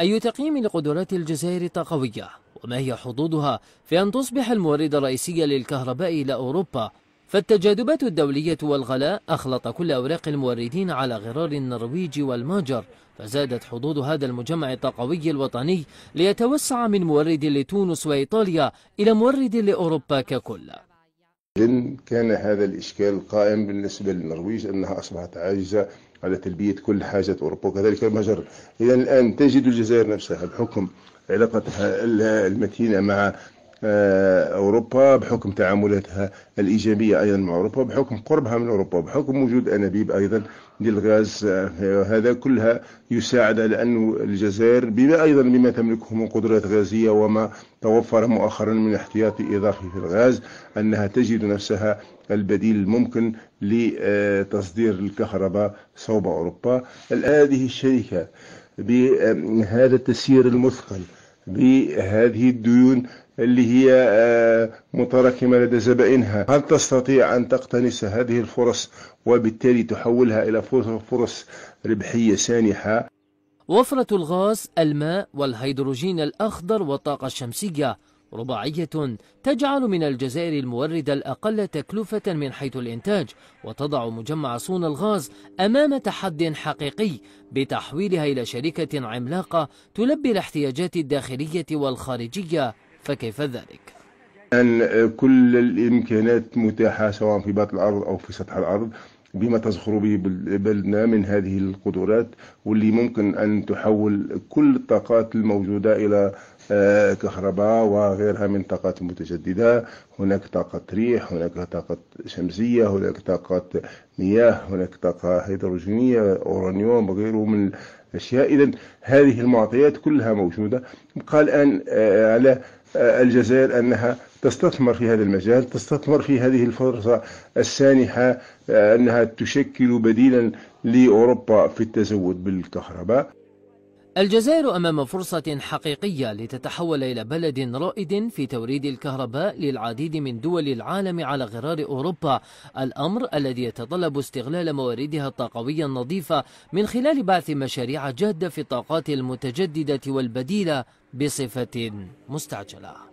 أي تقييم لقدرات الجزائر الطاقوية وما هي حظوظها في أن تصبح المورد الرئيسي للكهرباء إلى أوروبا فالتجاذبات الدولية والغلاء أخلط كل أوراق الموردين على غرار النرويج والماجر فزادت حظوظ هذا المجمع الطاقوي الوطني ليتوسع من مورد لتونس وإيطاليا إلى مورد لأوروبا ككل إذن كان هذا الإشكال قائم بالنسبة للنرويج أنها أصبحت عاجزة على تلبية كل حاجة أوروبا وكذلك المجر إذا الآن تجد الجزائر نفسها بحكم علاقتها المتينة مع آه، أوروبا بحكم تعاملاتها الإيجابية أيضا مع أوروبا بحكم قربها من أوروبا بحكم وجود أنابيب أيضا للغاز آه، هذا كلها يساعد على أن الجزائر بما أيضا بما تملكه من قدرات غازية وما توفر مؤخرا من احتياطي إضافي في الغاز أنها تجد نفسها البديل الممكن لتصدير الكهرباء صوب أوروبا هذه الشركة بهذا التسيير المثقل بهذه الديون اللي هي آه، متراكمة لدى زبائنها هل تستطيع أن تقتنص هذه الفرص وبالتالي تحولها إلى فرص ربحية سانحة وفرة الغاز الماء والهيدروجين الأخضر والطاقة الشمسية رباعية تجعل من الجزائر الموردة الأقل تكلفة من حيث الإنتاج وتضع مجمع صون الغاز أمام تحد حقيقي بتحويلها إلى شركة عملاقة تلبي الاحتياجات الداخلية والخارجية فكيف ذلك؟ أن كل الإمكانات متاحة سواء في باطن الأرض أو في سطح الأرض بما تزخر به بلدنا من هذه القدرات واللي ممكن أن تحول كل الطاقات الموجودة إلى آه، كهرباء وغيرها من طاقات متجددة هناك طاقة ريح هناك طاقة شمسية هناك طاقة مياه هناك طاقة هيدروجينية أورانيوم وغيره من الأشياء إذا هذه المعطيات كلها موجودة قال الآن آه، على آه، الجزائر أنها تستثمر في هذا المجال تستثمر في هذه الفرصة السانحة أنها تشكل بديلا لأوروبا في التزود بالكهرباء الجزائر أمام فرصة حقيقية لتتحول إلى بلد رائد في توريد الكهرباء للعديد من دول العالم على غرار أوروبا الأمر الذي يتطلب استغلال مواردها الطاقوية النظيفة من خلال بعث مشاريع جادة في الطاقات المتجددة والبديلة بصفة مستعجلة